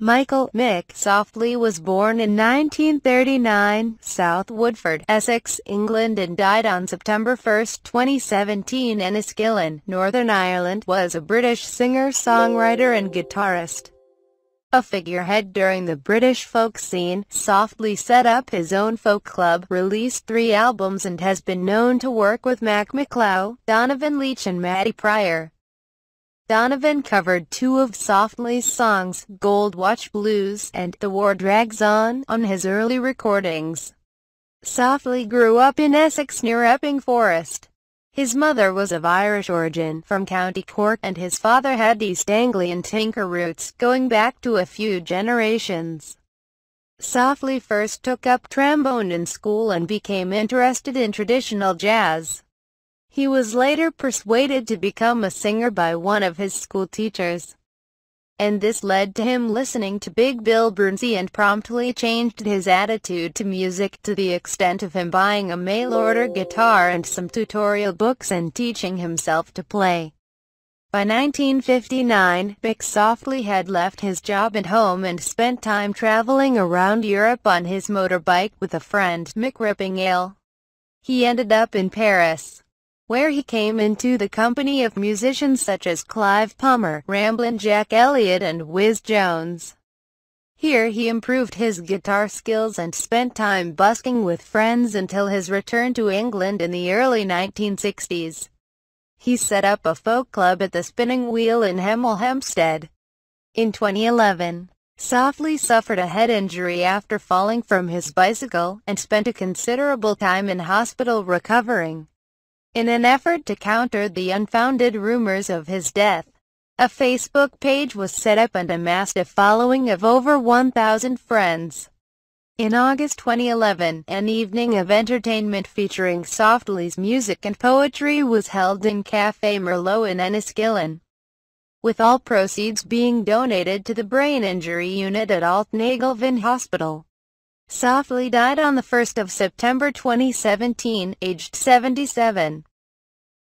Michael Mick Softly was born in 1939, South Woodford, Essex, England and died on September 1, 2017 in Enniskillen, Northern Ireland, was a British singer, songwriter and guitarist. A figurehead during the British folk scene, Softly set up his own folk club, released three albums and has been known to work with Mac McClough, Donovan Leach and Matty Pryor. Donovan covered two of Softly's songs, Gold Watch Blues and The War Drags On, on his early recordings. Softly grew up in Essex near Epping Forest. His mother was of Irish origin from County Cork and his father had East Anglian tinker roots going back to a few generations. Softly first took up trombone in school and became interested in traditional jazz. He was later persuaded to become a singer by one of his school teachers. And this led to him listening to Big Bill Brunsey and promptly changed his attitude to music to the extent of him buying a mail-order guitar and some tutorial books and teaching himself to play. By 1959, Mick softly had left his job at home and spent time traveling around Europe on his motorbike with a friend, Mick Rippingale. He ended up in Paris, where he came into the company of musicians such as Clive Palmer, Ramblin' Jack Elliott and Wiz Jones. Here he improved his guitar skills and spent time busking with friends until his return to England in the early 1960s. He set up a folk club at the Spinning Wheel in Hemel Hempstead. In 2011, Softly suffered a head injury after falling from his bicycle and spent a considerable time in hospital recovering. In an effort to counter the unfounded rumors of his death, a Facebook page was set up and amassed a following of over 1,000 friends. In August 2011, an evening of entertainment featuring Softly's music and poetry was held in Café Merlot in Enniskillen, with all proceeds being donated to the brain injury unit at Altnagelvin Hospital. Softly died on 1 September 2017, aged 77.